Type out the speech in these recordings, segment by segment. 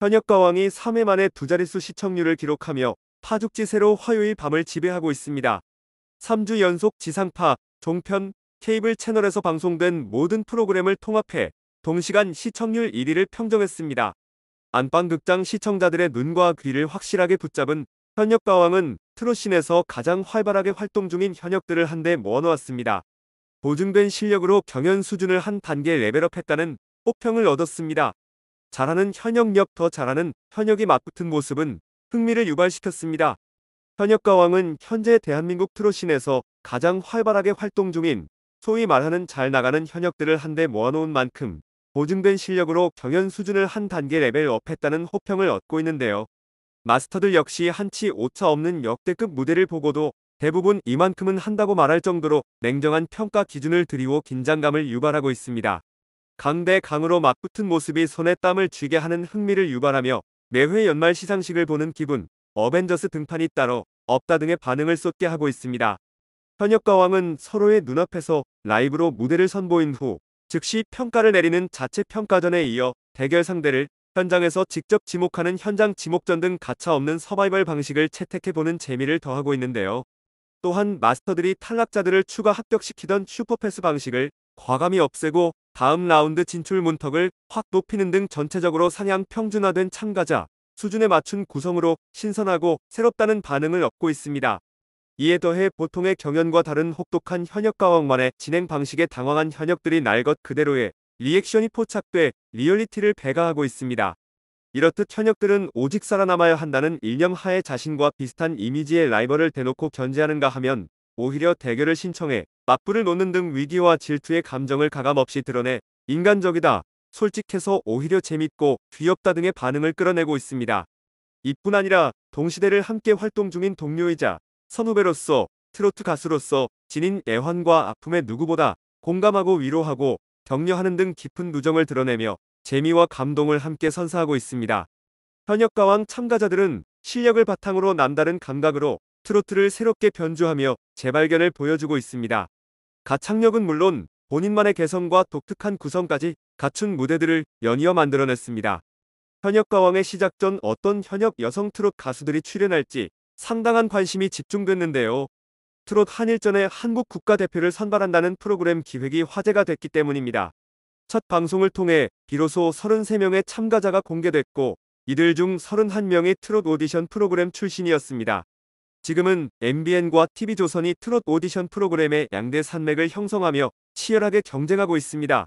현역가왕이 3회 만에 두 자릿수 시청률을 기록하며 파죽지세로 화요일 밤을 지배하고 있습니다. 3주 연속 지상파, 종편, 케이블 채널에서 방송된 모든 프로그램을 통합해 동시간 시청률 1위를 평정했습니다. 안방극장 시청자들의 눈과 귀를 확실하게 붙잡은 현역가왕은 트롯신에서 가장 활발하게 활동 중인 현역들을 한데 모아놓았습니다. 보증된 실력으로 경연 수준을 한 단계 레벨업했다는 호평을 얻었습니다. 잘하는 현역력 더 잘하는 현역이 맞붙은 모습은 흥미를 유발시켰습니다. 현역 가왕은 현재 대한민국 트롯신에서 가장 활발하게 활동 중인 소위 말하는 잘 나가는 현역들을 한데 모아놓은 만큼 보증된 실력으로 경연 수준을 한 단계 레벨업했다는 호평을 얻고 있는데요. 마스터들 역시 한치 오차 없는 역대급 무대를 보고도 대부분 이만큼은 한다고 말할 정도로 냉정한 평가 기준을 드리고 긴장감을 유발하고 있습니다. 강대 강으로 맞붙은 모습이 손에 땀을 쥐게 하는 흥미를 유발하며 매회 연말 시상식을 보는 기분, 어벤져스 등판이 따로 없다 등의 반응을 쏟게 하고 있습니다. 현역과 왕은 서로의 눈앞에서 라이브로 무대를 선보인 후 즉시 평가를 내리는 자체 평가전에 이어 대결 상대를 현장에서 직접 지목하는 현장 지목전 등 가차없는 서바이벌 방식을 채택해보는 재미를 더하고 있는데요. 또한 마스터들이 탈락자들을 추가 합격시키던 슈퍼패스 방식을 과감히 없애고 다음 라운드 진출 문턱을 확 높이는 등 전체적으로 상향 평준화된 참가자 수준에 맞춘 구성으로 신선하고 새롭다는 반응을 얻고 있습니다. 이에 더해 보통의 경연과 다른 혹독한 현역 가왕만의 진행 방식에 당황한 현역들이 날 것 그대로의 리액션이 포착돼 리얼리티를 배가하고 있습니다. 이렇듯 현역들은 오직 살아남아야 한다는 일념 하에 자신과 비슷한 이미지의 라이벌을 대놓고 견제하는가 하면 오히려 대결을 신청해 맞불을 놓는 등 위기와 질투의 감정을 가감없이 드러내 인간적이다, 솔직해서 오히려 재밌고 귀엽다 등의 반응을 끌어내고 있습니다. 이뿐 아니라 동시대를 함께 활동 중인 동료이자 선후배로서 트로트 가수로서 지닌 애환과 아픔에 누구보다 공감하고 위로하고 격려하는 등 깊은 누정을 드러내며 재미와 감동을 함께 선사하고 있습니다. 현역 가왕 참가자들은 실력을 바탕으로 남다른 감각으로 트로트를 새롭게 변주하며 재발견을 보여주고 있습니다. 가창력은 물론 본인만의 개성과 독특한 구성까지 갖춘 무대들을 연이어 만들어냈습니다. 현역 가왕의 시작 전 어떤 현역 여성 트롯 가수들이 출연할지 상당한 관심이 집중됐는데요. 트롯 한일전에 한국 국가대표를 선발한다는 프로그램 기획이 화제가 됐기 때문입니다. 첫 방송을 통해 비로소 33명의 참가자가 공개됐고 이들 중 31명이 트롯 오디션 프로그램 출신이었습니다. 지금은 MBN과 TV조선이 트롯 오디션 프로그램의 양대 산맥을 형성하며 치열하게 경쟁하고 있습니다.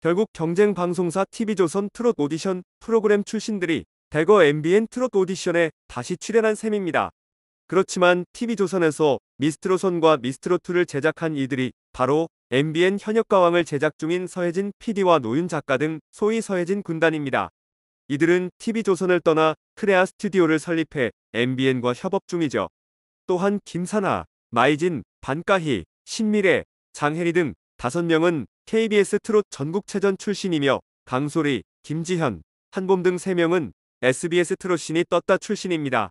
결국 경쟁 방송사 TV조선 트롯 오디션 프로그램 출신들이 대거 MBN 트롯 오디션에 다시 출연한 셈입니다. 그렇지만 TV조선에서 미스트로선과미스트로2를 제작한 이들이 바로 MBN 현역가왕을 제작 중인 서혜진 PD와 노윤 작가 등 소위 서혜진 군단입니다. 이들은 TV조선을 떠나 크레아 스튜디오를 설립해 MBN과 협업 중이죠. 또한 김사나, 마이진, 반가희, 신미래, 장혜리 등 5명은 KBS 트롯 전국체전 출신이며 강소리, 김지현, 한봄 등 3명은 SBS 트롯 신이 떴다 출신입니다.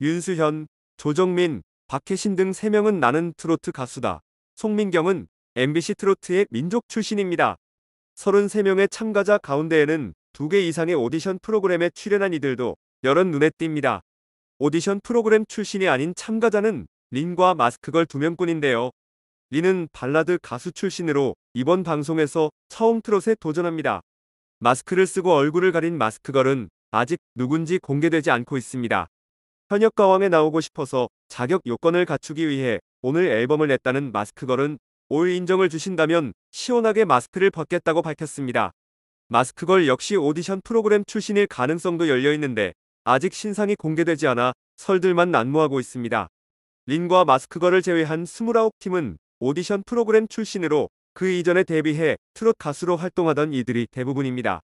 윤수현, 조정민, 박혜신 등 3명은 나는 트로트 가수다. 송민경은 MBC 트로트의 민족 출신입니다. 33명의 참가자 가운데에는 2개 이상의 오디션 프로그램에 출연한 이들도 여럿 눈에 띕니다. 오디션 프로그램 출신이 아닌 참가자는 린과 마스크걸 두 명뿐인데요. 린은 발라드 가수 출신으로 이번 방송에서 처음 트롯에 도전합니다. 마스크를 쓰고 얼굴을 가린 마스크걸은 아직 누군지 공개되지 않고 있습니다. 현역 가왕에 나오고 싶어서 자격 요건을 갖추기 위해 오늘 앨범을 냈다는 마스크걸은 올 인정을 주신다면 시원하게 마스크를 벗겠다고 밝혔습니다. 마스크걸 역시 오디션 프로그램 출신일 가능성도 열려있는데 아직 신상이 공개되지 않아 설들만 난무하고 있습니다. 린과 마스크걸을 제외한 29팀은 오디션 프로그램 출신으로 그 이전에 데뷔해 트롯 가수로 활동하던 이들이 대부분입니다.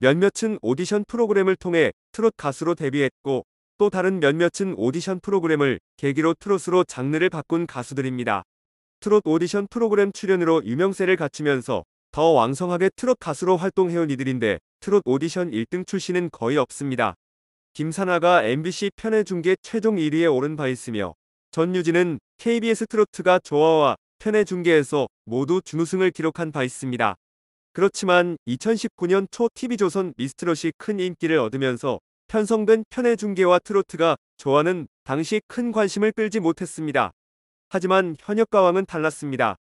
몇몇은 오디션 프로그램을 통해 트롯 가수로 데뷔했고 또 다른 몇몇은 오디션 프로그램을 계기로 트롯으로 장르를 바꾼 가수들입니다. 트롯 오디션 프로그램 출연으로 유명세를 갖추면서 더 왕성하게 트롯 가수로 활동해온 이들인데 트롯 오디션 1등 출신은 거의 없습니다. 김산하가 MBC 편의중계 최종 1위에 오른 바 있으며 전유진은 KBS 트로트가 좋아와 편의중계에서 모두 준우승을 기록한 바 있습니다. 그렇지만 2019년 초 TV조선 미스트롯이 큰 인기를 얻으면서 편성된 편의중계와 트로트가 조화는 당시 큰 관심을 끌지 못했습니다. 하지만 현역가왕은 달랐습니다.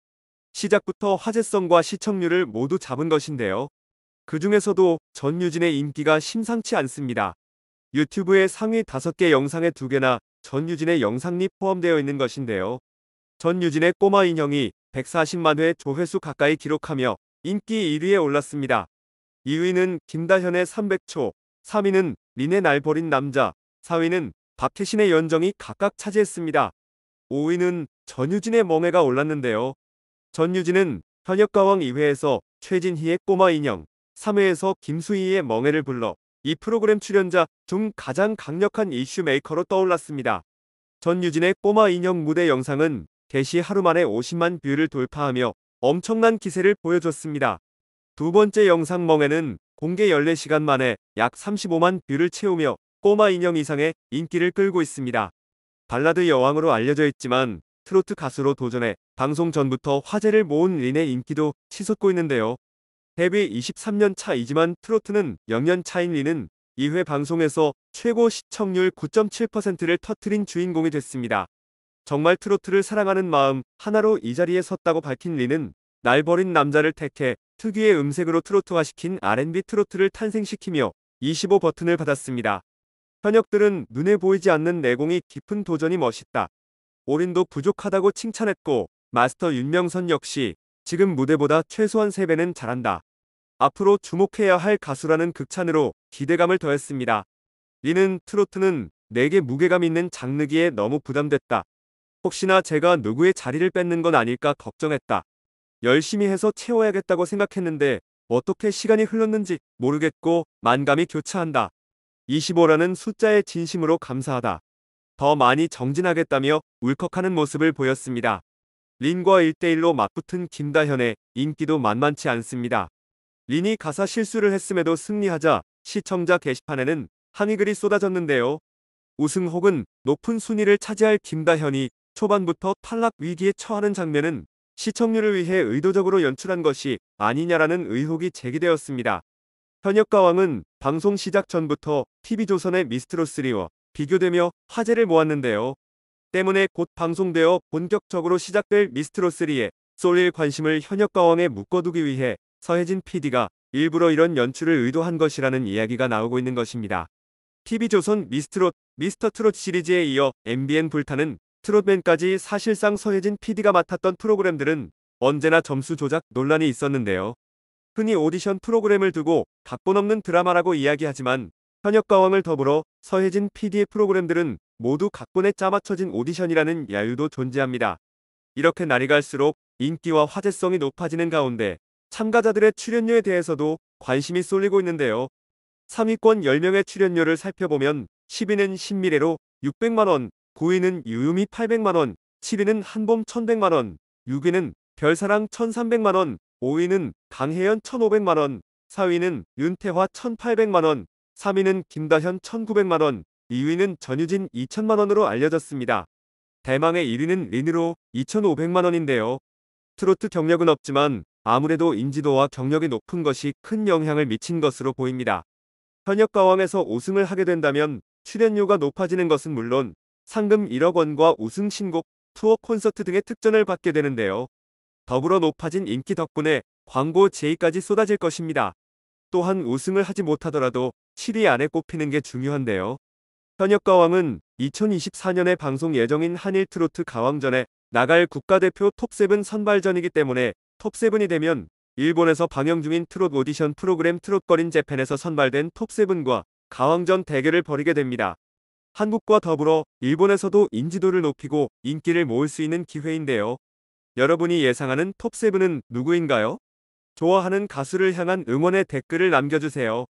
시작부터 화제성과 시청률을 모두 잡은 것인데요. 그 중에서도 전유진의 인기가 심상치 않습니다. 유튜브의 상위 5개 영상의 2개나 전유진의 영상이 포함되어 있는 것인데요. 전유진의 꼬마 인형이 140만 회 조회수 가까이 기록하며 인기 1위에 올랐습니다. 2위는 김다현의 300초, 3위는 린의 날 버린 남자, 4위는 박태신의 연정이 각각 차지했습니다. 5위는 전유진의 멍해가 올랐는데요. 전유진은 현역가왕 2회에서 최진희의 꼬마 인형, 3회에서 김수희의 멍해를 불러 이 프로그램 출연자 중 가장 강력한 이슈 메이커로 떠올랐습니다. 전유진의 꼬마 인형 무대 영상은 개시 하루 만에 50만 뷰를 돌파하며 엄청난 기세를 보여줬습니다. 두 번째 영상 멍에는 공개 14시간 만에 약 35만 뷰를 채우며 꼬마 인형 이상의 인기를 끌고 있습니다. 발라드 여왕으로 알려져 있지만 트로트 가수로 도전해 방송 전부터 화제를 모은 린의 인기도 치솟고 있는데요. 데뷔 23년 차이지만 트로트는 0년 차인 리는 2회 방송에서 최고 시청률 9.7%를 터트린 주인공이 됐습니다. 정말 트로트를 사랑하는 마음 하나로 이 자리에 섰다고 밝힌 리는 날 버린 남자를 택해 특유의 음색으로 트로트화시킨 R&B 트로트를 탄생시키며 25 버튼을 받았습니다. 현역들은 눈에 보이지 않는 내공이 깊은 도전이 멋있다. 올인도 부족하다고 칭찬했고 마스터 윤명선 역시 지금 무대보다 최소한 3배는 잘한다. 앞으로 주목해야 할 가수라는 극찬으로 기대감을 더했습니다. 리는 트로트는 내게 무게감 있는 장르기에 너무 부담됐다. 혹시나 제가 누구의 자리를 뺏는 건 아닐까 걱정했다. 열심히 해서 채워야겠다고 생각했는데 어떻게 시간이 흘렀는지 모르겠고 만감이 교차한다. 25라는 숫자에 진심으로 감사하다. 더 많이 정진하겠다며 울컥하는 모습을 보였습니다. 린과 1대1로 맞붙은 김다현의 인기도 만만치 않습니다. 린이 가사 실수를 했음에도 승리하자 시청자 게시판에는 한의글이 쏟아졌는데요. 우승 혹은 높은 순위를 차지할 김다현이 초반부터 탈락 위기에 처하는 장면은 시청률을 위해 의도적으로 연출한 것이 아니냐라는 의혹이 제기되었습니다. 현역 가왕은 방송 시작 전부터 TV조선의 미스트롯3와 비교되며 화제를 모았는데요. 때문에 곧 방송되어 본격적으로 시작될 미스트로3에 쏠릴 관심을 현역가왕에 묶어두기 위해 서혜진 PD가 일부러 이런 연출을 의도한 것이라는 이야기가 나오고 있는 것입니다. TV조선 미스트롯, 미스터트롯 시리즈에 이어 MBN 불타는 트롯맨까지 사실상 서혜진 PD가 맡았던 프로그램들은 언제나 점수 조작 논란이 있었는데요. 흔히 오디션 프로그램을 두고 각본 없는 드라마라고 이야기하지만 현역가왕을 더불어 서혜진 PD의 프로그램들은 모두 각본에 짜맞춰진 오디션이라는 야유도 존재합니다. 이렇게 날이 갈수록 인기와 화제성이 높아지는 가운데 참가자들의 출연료에 대해서도 관심이 쏠리고 있는데요. 3위권 10명의 출연료를 살펴보면 10위는 신미래로 600만원, 9위는 유유미 800만원, 7위는 한봄 1100만원, 6위는 별사랑 1300만원, 5위는 강혜연 1500만원, 4위는 윤태화 1800만원, 3위는 김다현 1900만원, 2위는 전유진 2천만원으로 알려졌습니다. 대망의 1위는 린으로 2,500만원인데요. 트로트 경력은 없지만 아무래도 인지도와 경력이 높은 것이 큰 영향을 미친 것으로 보입니다. 현역 가왕에서 우승을 하게 된다면 출연료가 높아지는 것은 물론 상금 1억 원과 우승 신곡, 투어 콘서트 등의 특전을 받게 되는데요. 더불어 높아진 인기 덕분에 광고 제의까지 쏟아질 것입니다. 또한 우승을 하지 못하더라도 7위 안에 꼽히는 게 중요한데요. 현역 가왕은 2024년에 방송 예정인 한일 트로트 가왕전에 나갈 국가대표 톱7 선발전이기 때문에 톱7이 되면 일본에서 방영 중인 트롯 오디션 프로그램 트롯거린 재팬에서 선발된 톱7과 가왕전 대결을 벌이게 됩니다. 한국과 더불어 일본에서도 인지도를 높이고 인기를 모을 수 있는 기회인데요. 여러분이 예상하는 톱7은 누구인가요? 좋아하는 가수를 향한 응원의 댓글을 남겨주세요.